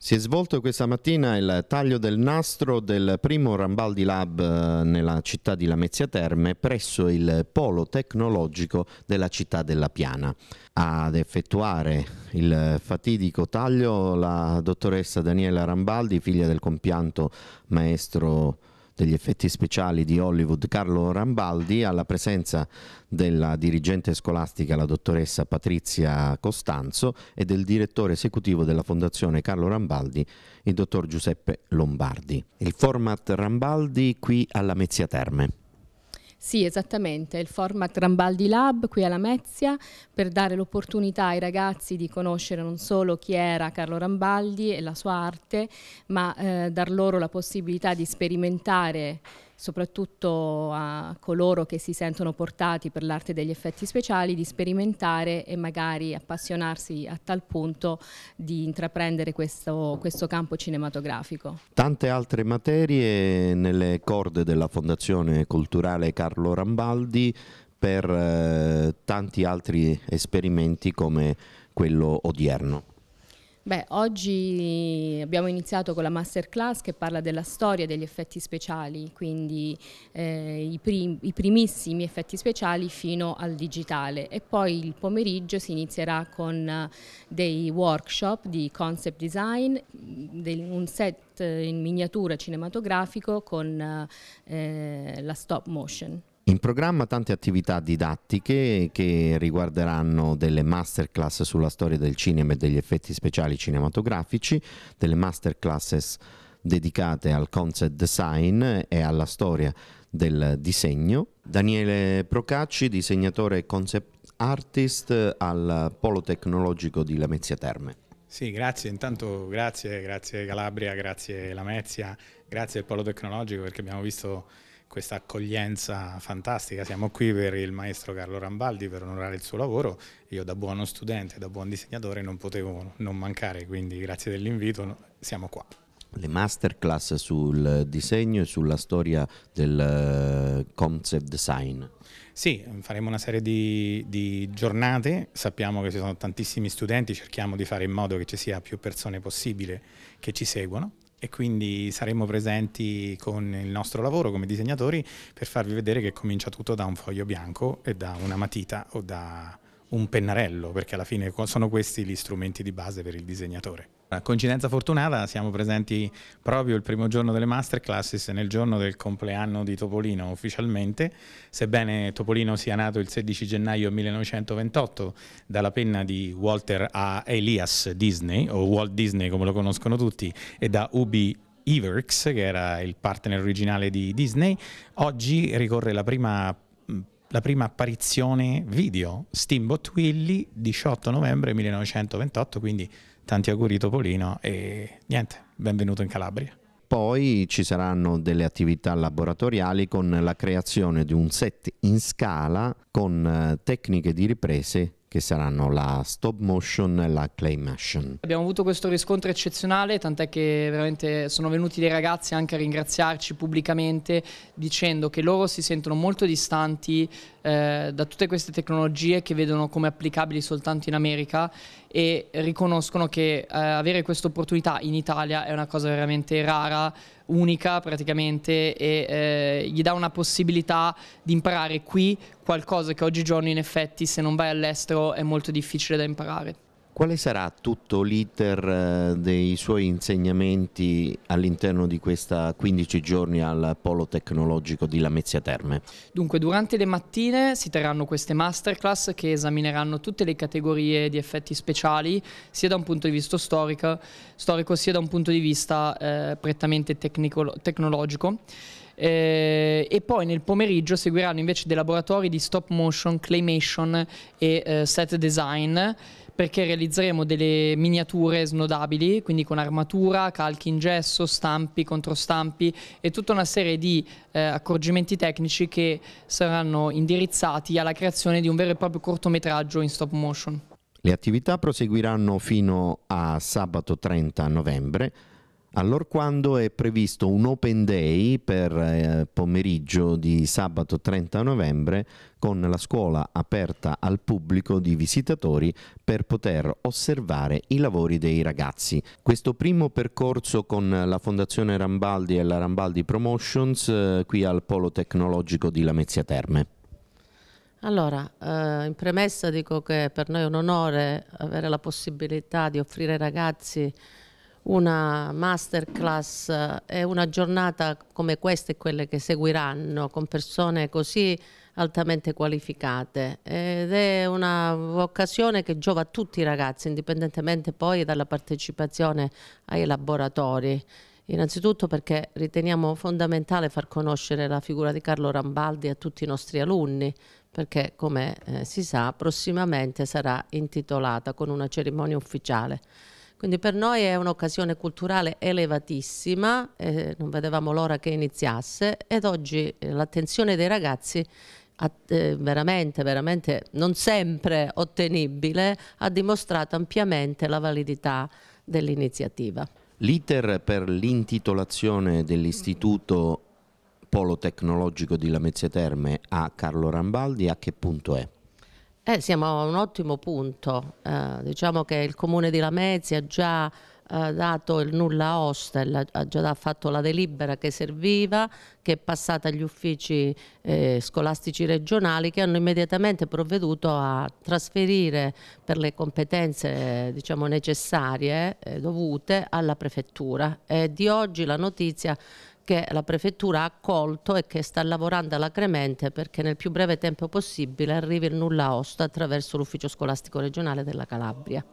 Si è svolto questa mattina il taglio del nastro del primo Rambaldi Lab eh, nella città di Lamezia Terme presso il polo tecnologico della città della Piana. Ad effettuare il fatidico taglio la dottoressa Daniela Rambaldi, figlia del compianto maestro degli effetti speciali di Hollywood Carlo Rambaldi alla presenza della dirigente scolastica la dottoressa Patrizia Costanzo e del direttore esecutivo della Fondazione Carlo Rambaldi il dottor Giuseppe Lombardi. Il format Rambaldi qui alla Mezzia Terme. Sì, esattamente, il format Rambaldi Lab qui alla Mezia per dare l'opportunità ai ragazzi di conoscere non solo chi era Carlo Rambaldi e la sua arte, ma eh, dar loro la possibilità di sperimentare soprattutto a coloro che si sentono portati per l'arte degli effetti speciali di sperimentare e magari appassionarsi a tal punto di intraprendere questo, questo campo cinematografico. Tante altre materie nelle corde della Fondazione Culturale Carlo Rambaldi per eh, tanti altri esperimenti come quello odierno. Beh, oggi abbiamo iniziato con la masterclass che parla della storia degli effetti speciali, quindi eh, i, prim i, primissimi effetti speciali fino al digitale e poi il pomeriggio si inizierà con dei workshop di concept design, un set in miniatura cinematografico con eh, la stop motion. In programma tante attività didattiche che riguarderanno delle masterclass sulla storia del cinema e degli effetti speciali cinematografici, delle masterclasses dedicate al concept design e alla storia del disegno. Daniele Procacci, disegnatore e concept artist al Polo Tecnologico di Lamezia Terme. Sì, grazie, intanto grazie, grazie Calabria, grazie Lamezia, grazie al Polo Tecnologico perché abbiamo visto questa accoglienza fantastica. Siamo qui per il maestro Carlo Rambaldi per onorare il suo lavoro. Io da buono studente, da buon disegnatore non potevo non mancare, quindi grazie dell'invito, siamo qua. Le masterclass sul disegno e sulla storia del eh, concept design. Sì, faremo una serie di, di, giornate, sappiamo che ci sono tantissimi studenti, cerchiamo di fare in modo che ci sia più persone possibile che ci seguono e quindi saremo presenti con il nostro lavoro come disegnatori per farvi vedere che comincia tutto da un foglio bianco e da una matita o da un pennarello, perché alla fine sono questi gli strumenti di base per il disegnatore. A coincidenza fortunata siamo presenti proprio il primo giorno delle masterclasses nel giorno del compleanno di Topolino ufficialmente, sebbene Topolino sia nato il 16 gennaio 1928 dalla penna di Walter A. Elias Disney, o Walt Disney come lo conoscono tutti, e da Ubi Iverks, che era il partner originale di Disney, oggi ricorre la prima la prima apparizione video, Steamboat Willy, 18 novembre 1928, quindi tanti auguri Topolino e niente, benvenuto in Calabria. Poi ci saranno delle attività laboratoriali con la creazione di un set in scala con eh, tecniche di riprese che saranno la stop motion e la claymation. Abbiamo avuto questo riscontro eccezionale, tant'è che veramente sono venuti dei ragazzi anche a ringraziarci pubblicamente dicendo che loro si sentono molto distanti eh, da tutte queste tecnologie che vedono come applicabili soltanto in America e riconoscono che eh, avere questa opportunità in Italia è una cosa veramente rara, unica praticamente e eh, gli dà una possibilità di imparare qui qualcosa che oggigiorno in effetti se non vai all'estero però è molto difficile da imparare. Quale sarà tutto l'iter eh, dei suoi insegnamenti all'interno di questa 15 giorni al Polo Tecnologico di Lamezia Terme? Dunque, durante le mattine si terranno queste masterclass che esamineranno tutte le categorie di effetti speciali, sia da un punto di vista storico, storico sia da un punto di vista eh, prettamente tecnico, tecnologico eh, e poi nel pomeriggio seguiranno invece dei laboratori di stop motion, claymation e eh, set design perché realizzeremo delle miniature snodabili, quindi con armatura, calchi in gesso, stampi, controstampi e tutta una serie di eh, accorgimenti tecnici che saranno indirizzati alla creazione di un vero e proprio cortometraggio in stop motion. Le attività proseguiranno fino a sabato 30 novembre allora quando è previsto un open day per eh, pomeriggio di sabato 30 novembre con la scuola aperta al pubblico di visitatori per poter osservare i lavori dei ragazzi. Questo primo percorso con la Fondazione Rambaldi e la Rambaldi Promotions eh, qui al Polo Tecnologico di Lamezia Terme. Allora, eh, in premessa dico che per noi è un onore avere la possibilità di offrire ai ragazzi una masterclass eh, e una giornata come questa e quelle che seguiranno con persone così altamente qualificate ed è un'occasione che giova a tutti i ragazzi indipendentemente poi dalla partecipazione ai laboratori. Innanzitutto perché riteniamo fondamentale far conoscere la figura di Carlo Rambaldi a tutti i nostri alunni, perché come eh, si sa prossimamente sarà intitolata con una cerimonia ufficiale. Quindi per noi è un'occasione culturale elevatissima, eh, non vedevamo l'ora che iniziasse ed oggi eh, l'attenzione dei ragazzi eh, veramente, veramente non sempre ottenibile, ha dimostrato ampiamente la validità dell'iniziativa. L'iter per l'intitolazione dell'istituto Polo Tecnologico di Lamezia Terme a Carlo Rambaldi a che punto è? Eh, siamo a un ottimo punto, eh, diciamo che il comune di Lamezia già eh, dato il nulla osta, ha già fatto la delibera che serviva, che è passata agli uffici eh, scolastici regionali che hanno immediatamente provveduto a trasferire per le competenze diciamo, necessarie, eh, dovute, alla prefettura. E di oggi la notizia che la prefettura ha accolto e che sta lavorando alacremente perché nel più breve tempo possibile arrivi il nulla osta attraverso l'ufficio scolastico regionale della Calabria.